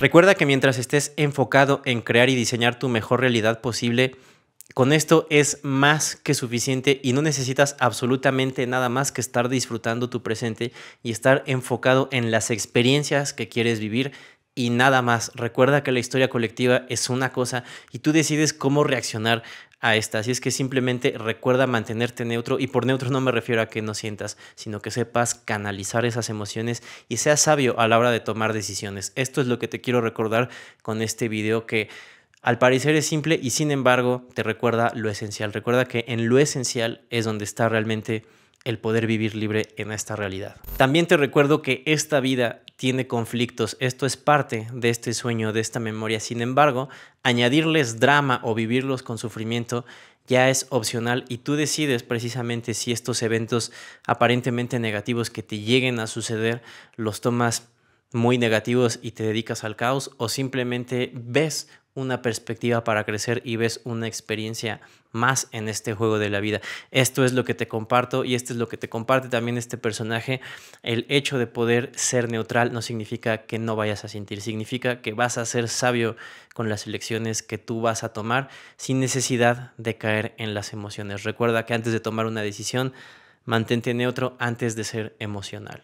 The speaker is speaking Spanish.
Recuerda que mientras estés enfocado en crear y diseñar tu mejor realidad posible, con esto es más que suficiente y no necesitas absolutamente nada más que estar disfrutando tu presente y estar enfocado en las experiencias que quieres vivir y nada más. Recuerda que la historia colectiva es una cosa y tú decides cómo reaccionar a esta. Así es que simplemente recuerda mantenerte neutro y por neutro no me refiero a que no sientas, sino que sepas canalizar esas emociones y seas sabio a la hora de tomar decisiones. Esto es lo que te quiero recordar con este video que al parecer es simple y sin embargo te recuerda lo esencial. Recuerda que en lo esencial es donde está realmente el poder vivir libre en esta realidad. También te recuerdo que esta vida tiene conflictos. Esto es parte de este sueño, de esta memoria. Sin embargo, añadirles drama o vivirlos con sufrimiento ya es opcional y tú decides precisamente si estos eventos aparentemente negativos que te lleguen a suceder los tomas muy negativos y te dedicas al caos o simplemente ves una perspectiva para crecer y ves una experiencia más en este juego de la vida. Esto es lo que te comparto y esto es lo que te comparte también este personaje. El hecho de poder ser neutral no significa que no vayas a sentir, significa que vas a ser sabio con las elecciones que tú vas a tomar sin necesidad de caer en las emociones. Recuerda que antes de tomar una decisión, mantente neutro antes de ser emocional.